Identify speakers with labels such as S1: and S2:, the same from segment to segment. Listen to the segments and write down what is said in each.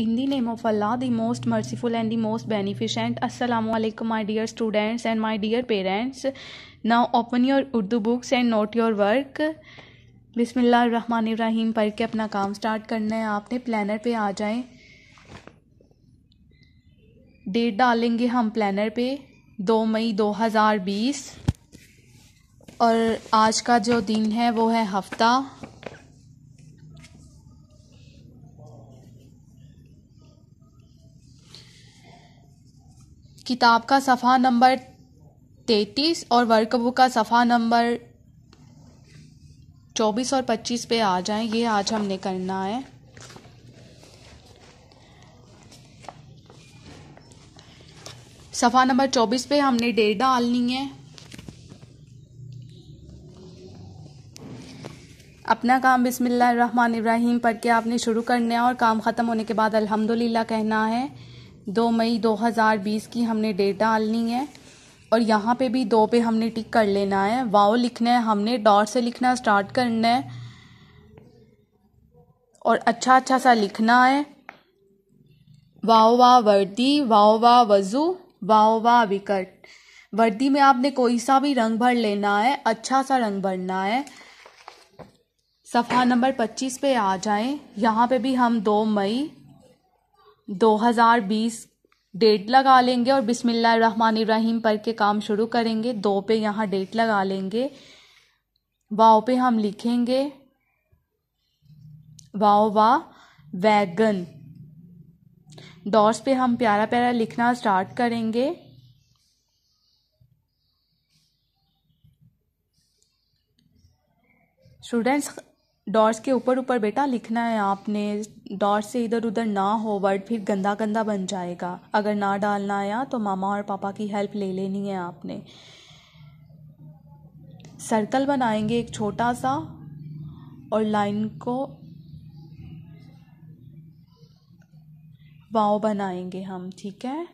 S1: in the name of Allah the most merciful and the most beneficent असलम my dear students and my dear parents now open your Urdu books and note your work बिसमिल्लर रहमान इब्राहिम पढ़ के अपना काम start करना है आपने प्लानर पे आ जाए डेट डालेंगे हम प्लानर पे दो मई दो हज़ार बीस और आज का जो दिन है वो है हफ्ता किताब का सफ़ा नंबर तैतीस और वर्कबुक का सफ़ा नंबर चौबीस और पच्चीस पे आ जाएं ये आज हमने करना है सफ़ा नंबर चौबीस पे हमने डेट डालनी है अपना काम बिस्मिल्लाह रहमान इब्राहिम पढ़ के आपने शुरू करना है और काम ख़त्म होने के बाद अल्हम्दुलिल्लाह कहना है दो मई 2020 की हमने डेट डालनी है और यहाँ पे भी दो पे हमने टिक कर लेना है वाओ लिखना है हमने डॉट से लिखना स्टार्ट करना है और अच्छा अच्छा सा लिखना है वाओ वाह वर्दी वाओ वाह वजू वाओ वाह विकट वर्दी में आपने कोई सा भी रंग भर लेना है अच्छा सा रंग भरना है सफ़ा नंबर पच्चीस पे आ जाएं यहाँ पे भी हम दो मई 2020 डेट लगा लेंगे और इब्राहिम पर के काम शुरू करेंगे दो पे यहाँ डेट लगा लेंगे वाओ पे हम लिखेंगे वाओ वा वैगन डॉट्स पे हम प्यारा प्यारा लिखना स्टार्ट करेंगे स्टूडेंट्स डॉर्स के ऊपर ऊपर बेटा लिखना है आपने डॉर्स से इधर उधर ना हो वर्ड फिर गंदा गंदा बन जाएगा अगर ना डालना आया तो मामा और पापा की हेल्प ले लेनी है आपने सर्कल बनाएंगे एक छोटा सा और लाइन को वाव बनाएंगे हम ठीक है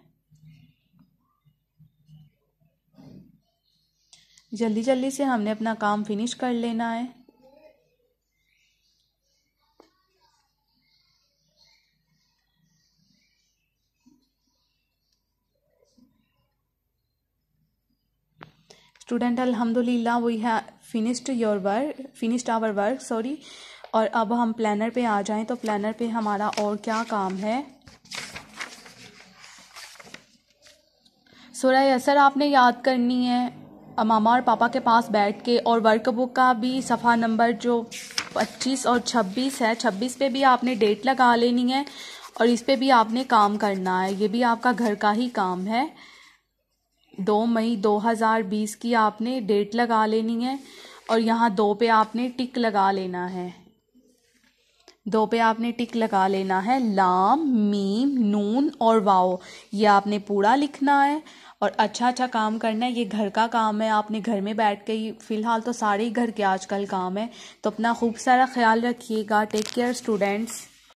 S1: जल्दी जल्दी से हमने अपना काम फिनिश कर लेना है स्टूडेंट अलहमदिल्ला we have finished your work finished our work sorry और अब हम प्लानर पे आ जाएं तो प्लानर पे हमारा और क्या काम है सूर्य यसर आपने याद करनी है मामा और पापा के पास बैठ के और वर्कबुक का भी सफ़ा नंबर जो 25 और 26 है 26 पे भी आपने डेट लगा लेनी है और इस पे भी आपने काम करना है ये भी आपका घर का ही काम है दो मई 2020 की आपने डेट लगा लेनी है और यहाँ दो पे आपने टिक लगा लेना है दो पे आपने टिक लगा लेना है लाम मीम नून और वाओ ये आपने पूरा लिखना है और अच्छा अच्छा काम करना है ये घर का काम है आपने घर में बैठ के फ़िलहाल तो सारे ही घर के आजकल काम है तो अपना खूब सारा ख्याल रखिएगा टेक केयर स्टूडेंट्स